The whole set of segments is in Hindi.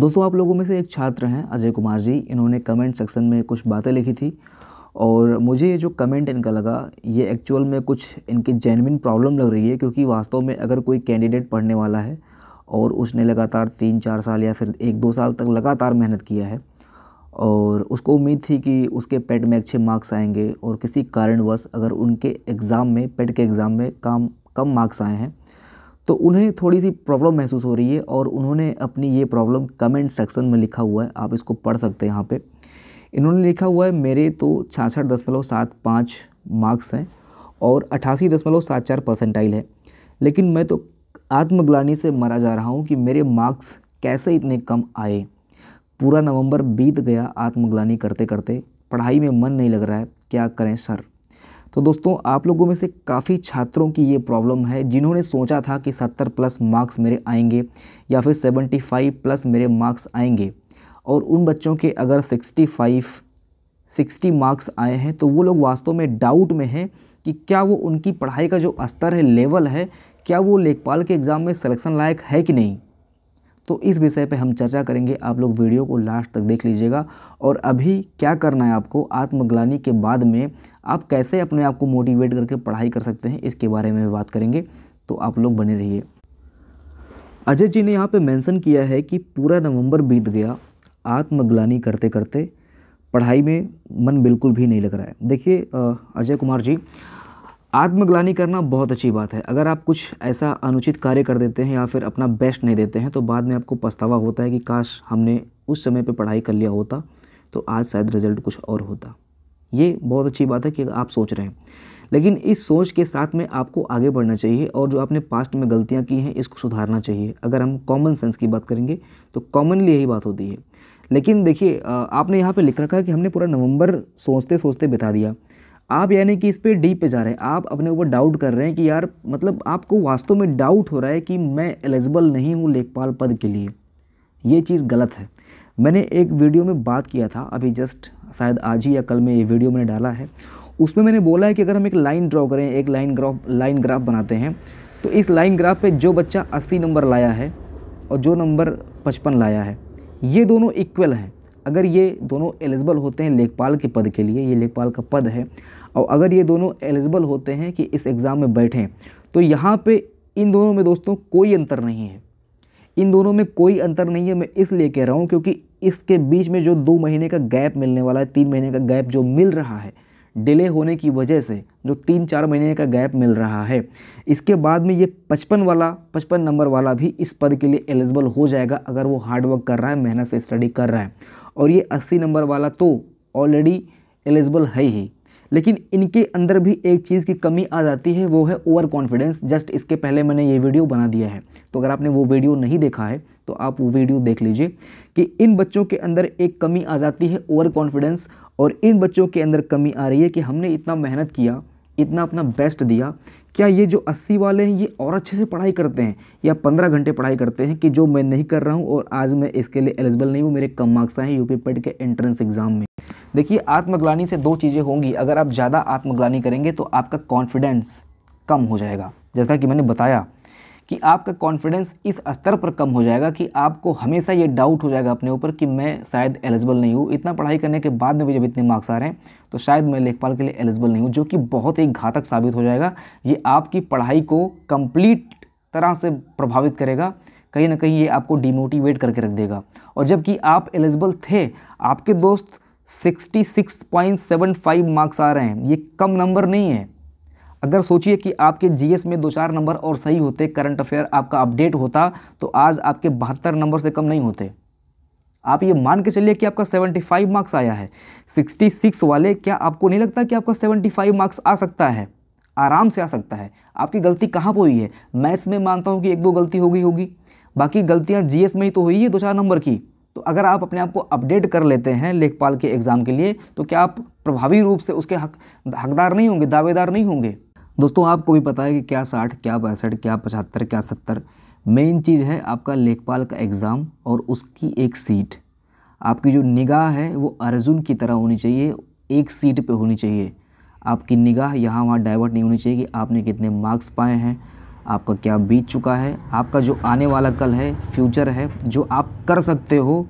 दोस्तों आप लोगों में से एक छात्र हैं अजय कुमार जी इन्होंने कमेंट सेक्शन में कुछ बातें लिखी थी और मुझे ये जो कमेंट इनका लगा ये एक्चुअल में कुछ इनकी जेनविन प्रॉब्लम लग रही है क्योंकि वास्तव में अगर कोई कैंडिडेट पढ़ने वाला है और उसने लगातार तीन चार साल या फिर एक दो साल तक लगातार मेहनत किया है और उसको उम्मीद थी कि उसके पेट में अच्छे मार्क्स आएंगे और किसी कारणवश अगर उनके एग्ज़ाम में पेट के एग्ज़ाम में काम कम मार्क्स आए हैं तो उन्हें थोड़ी सी प्रॉब्लम महसूस हो रही है और उन्होंने अपनी ये प्रॉब्लम कमेंट सेक्शन में लिखा हुआ है आप इसको पढ़ सकते हैं यहाँ पे इन्होंने लिखा हुआ है मेरे तो छाछठ दशमलव सात पाँच मार्क्स हैं और अट्ठासी दशमलव सात चार परसेंटाइल है लेकिन मैं तो आत्मग्लानी से मरा जा रहा हूँ कि मेरे मार्क्स कैसे इतने कम आए पूरा नवंबर बीत गया आत्मग्लानी करते करते पढ़ाई में मन नहीं लग रहा है क्या करें सर तो दोस्तों आप लोगों में से काफ़ी छात्रों की ये प्रॉब्लम है जिन्होंने सोचा था कि 70 प्लस मार्क्स मेरे आएंगे या फिर 75 प्लस मेरे मार्क्स आएंगे और उन बच्चों के अगर 65 60 मार्क्स आए हैं तो वो लोग वास्तव में डाउट में हैं कि क्या वो उनकी पढ़ाई का जो स्तर है लेवल है क्या वो लेखपाल के एग्ज़ाम में सलेक्शन लायक है कि नहीं तो इस विषय पे हम चर्चा करेंगे आप लोग वीडियो को लास्ट तक देख लीजिएगा और अभी क्या करना है आपको आत्मग्लानी के बाद में आप कैसे अपने आप को मोटिवेट करके पढ़ाई कर सकते हैं इसके बारे में बात करेंगे तो आप लोग बने रहिए अजय जी ने यहाँ पे मेंशन किया है कि पूरा नवंबर बीत गया आत्मग्लानी करते करते पढ़ाई में मन बिल्कुल भी नहीं लग रहा है देखिए अजय कुमार जी आत्मग्लानी करना बहुत अच्छी बात है अगर आप कुछ ऐसा अनुचित कार्य कर देते हैं या फिर अपना बेस्ट नहीं देते हैं तो बाद में आपको पछतावा होता है कि काश हमने उस समय पर पढ़ाई कर लिया होता तो आज शायद रिज़ल्ट कुछ और होता ये बहुत अच्छी बात है कि आप सोच रहे हैं लेकिन इस सोच के साथ में आपको आगे बढ़ना चाहिए और जो आपने पास्ट में गलतियाँ की हैं इसको सुधारना चाहिए अगर हम कॉमन सेंस की बात करेंगे तो कॉमनली यही बात होती है लेकिन देखिए आपने यहाँ पे लिख रखा है कि हमने पूरा नवंबर सोचते सोचते बिता दिया आप यानी कि इस पर डी पे जा रहे हैं आप अपने ऊपर डाउट कर रहे हैं कि यार मतलब आपको वास्तव में डाउट हो रहा है कि मैं एलिजिबल नहीं हूँ लेखपाल पद के लिए ये चीज़ गलत है मैंने एक वीडियो में बात किया था अभी जस्ट शायद आज ही या कल में ये वीडियो मैंने डाला है उसमें मैंने बोला है कि अगर हम एक लाइन ड्रॉ करें एक लाइन ग्राफ लाइन ग्राफ बनाते हैं तो इस लाइन ग्राफ पे जो बच्चा 80 नंबर लाया है और जो नंबर 55 लाया है ये दोनों इक्वल हैं अगर ये दोनों एलिजिबल होते हैं लेखपाल के पद के लिए ये लेखपाल का पद है और अगर ये दोनों एलिजिबल होते हैं कि इस एग्ज़ाम में बैठें तो यहाँ पे इन दोनों में दोस्तों कोई अंतर नहीं है इन दोनों में कोई अंतर नहीं है मैं इसलिए कह रहा हूँ क्योंकि इसके बीच में जो दो महीने का गैप मिलने वाला है तीन महीने का गैप जो मिल रहा है डिले होने की वजह से जो तीन चार महीने का गैप मिल रहा है इसके बाद में ये पचपन वाला पचपन नंबर वाला भी इस पद के लिए एलिजिबल हो जाएगा अगर वो हार्डवर्क कर रहा है मेहनत से स्टडी कर रहा है और ये अस्सी नंबर वाला तो ऑलरेडी एलिजिबल है ही लेकिन इनके अंदर भी एक चीज़ की कमी आ जाती है वो है ओवर कॉन्फिडेंस जस्ट इसके पहले मैंने ये वीडियो बना दिया है तो अगर आपने वो वीडियो नहीं देखा है तो आप वो वीडियो देख लीजिए कि इन बच्चों के अंदर एक कमी आ जाती है ओवर कॉन्फिडेंस और इन बच्चों के अंदर कमी आ रही है कि हमने इतना मेहनत किया इतना अपना बेस्ट दिया क्या ये जो अस्सी वाले हैं ये और अच्छे से पढ़ाई करते हैं या पंद्रह घंटे पढ़ाई करते हैं कि जो मैं नहीं कर रहा हूँ और आज मैं इसके लिए एलिजिबल नहीं हूँ मेरे कम मार्क्स आए हैं यूपी पेड के एंट्रेंस एग्ज़ाम में देखिए आत्मग्लानी से दो चीज़ें होंगी अगर आप ज़्यादा आत्मग्लानी करेंगे तो आपका कॉन्फिडेंस कम हो जाएगा जैसा कि मैंने बताया कि आपका कॉन्फिडेंस इस स्तर पर कम हो जाएगा कि आपको हमेशा ये डाउट हो जाएगा अपने ऊपर कि मैं शायद एलिजिबल नहीं हूँ इतना पढ़ाई करने के बाद में भी जब इतने मार्क्स आ रहे हैं तो शायद मैं लेखपाल के लिए एलिजिबल नहीं हूँ जो कि बहुत ही घातक साबित हो जाएगा ये आपकी पढ़ाई को कम्प्लीट तरह से प्रभावित करेगा कहीं ना कहीं ये आपको डिमोटिवेट करके रख देगा और जबकि आप एलिजिबल थे आपके दोस्त 66.75 मार्क्स आ रहे हैं ये कम नंबर नहीं है अगर सोचिए कि आपके जीएस में दो चार नंबर और सही होते करंट अफेयर आपका अपडेट होता तो आज आपके बहत्तर नंबर से कम नहीं होते आप ये मान के चलिए कि आपका 75 मार्क्स आया है 66 वाले क्या आपको नहीं लगता कि आपका 75 मार्क्स आ सकता है आराम से आ सकता है आपकी गलती कहाँ पर हुई है मैथ्स में मानता हूँ कि एक दो गलती हो गई होगी बाकी गलतियाँ जी में ही तो हुई है दो चार नंबर की तो अगर आप अपने आप को अपडेट कर लेते हैं लेखपाल के एग्ज़ाम के लिए तो क्या आप प्रभावी रूप से उसके हक हकदार नहीं होंगे दावेदार नहीं होंगे दोस्तों आपको भी पता है कि क्या साठ क्या पैंसठ क्या पचहत्तर क्या सत्तर मेन चीज़ है आपका लेखपाल का एग्ज़ाम और उसकी एक सीट आपकी जो निगाह है वो अर्जुन की तरह होनी चाहिए एक सीट पे होनी चाहिए आपकी निगाह यहाँ वहाँ डाइवर्ट नहीं होनी चाहिए कि आपने कितने मार्क्स पाए हैं आपका क्या बीत चुका है आपका जो आने वाला कल है फ्यूचर है जो आप कर सकते हो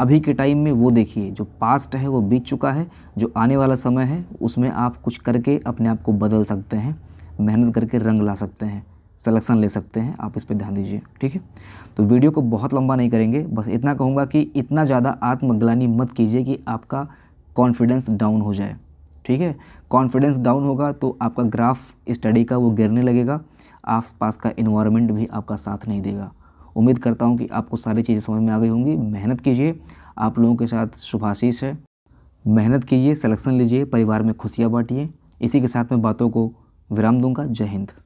अभी के टाइम में वो देखिए जो पास्ट है वो बीत चुका है जो आने वाला समय है उसमें आप कुछ करके अपने आप को बदल सकते हैं मेहनत करके रंग ला सकते हैं सलेक्शन ले सकते हैं आप इस पर ध्यान दीजिए ठीक है तो वीडियो को बहुत लंबा नहीं करेंगे बस इतना कहूँगा कि इतना ज़्यादा आत्मग्लानी मत कीजिए कि आपका कॉन्फिडेंस डाउन हो जाए ठीक है कॉन्फिडेंस डाउन होगा तो आपका ग्राफ स्टडी का वो गिरने लगेगा आस पास का इन्वायरमेंट भी आपका साथ नहीं देगा उम्मीद करता हूँ कि आपको सारी चीज़ें समझ में आ गई होंगी मेहनत कीजिए आप लोगों के साथ शुभाशीष है मेहनत कीजिए सिलेक्शन लीजिए परिवार में खुशियाँ बांटिए इसी के साथ मैं बातों को विराम दूंगा जय हिंद